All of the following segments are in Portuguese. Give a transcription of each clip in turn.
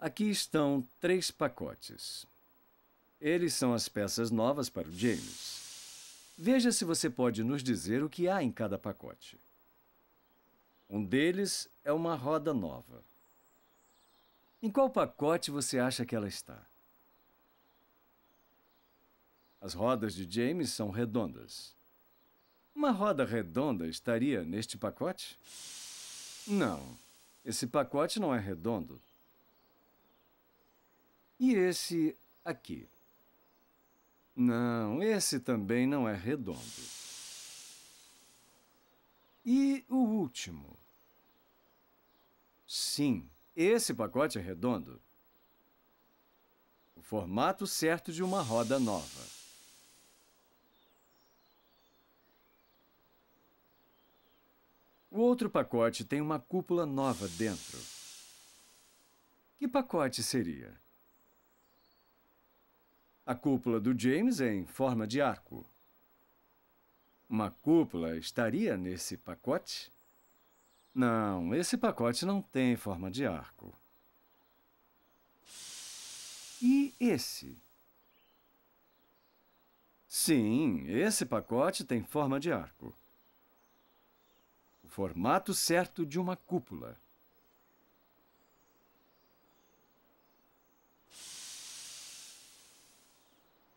Aqui estão três pacotes. Eles são as peças novas para o James. Veja se você pode nos dizer o que há em cada pacote. Um deles é uma roda nova. Em qual pacote você acha que ela está? As rodas de James são redondas. Uma roda redonda estaria neste pacote? Não, esse pacote não é redondo. E esse aqui? Não, esse também não é redondo. E o último? Sim, esse pacote é redondo. O formato certo de uma roda nova. O outro pacote tem uma cúpula nova dentro. Que pacote seria? a cúpula do James em forma de arco. Uma cúpula estaria nesse pacote? Não, esse pacote não tem forma de arco. E esse? Sim, esse pacote tem forma de arco. O formato certo de uma cúpula.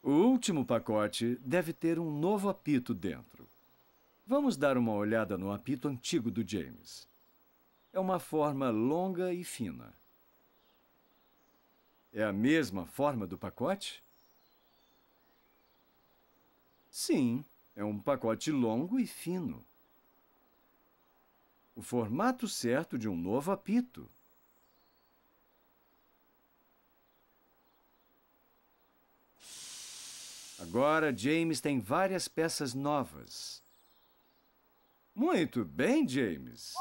O último pacote deve ter um novo apito dentro. Vamos dar uma olhada no apito antigo do James. É uma forma longa e fina. É a mesma forma do pacote? Sim, é um pacote longo e fino. O formato certo de um novo apito. Agora James tem várias peças novas. Muito bem, James.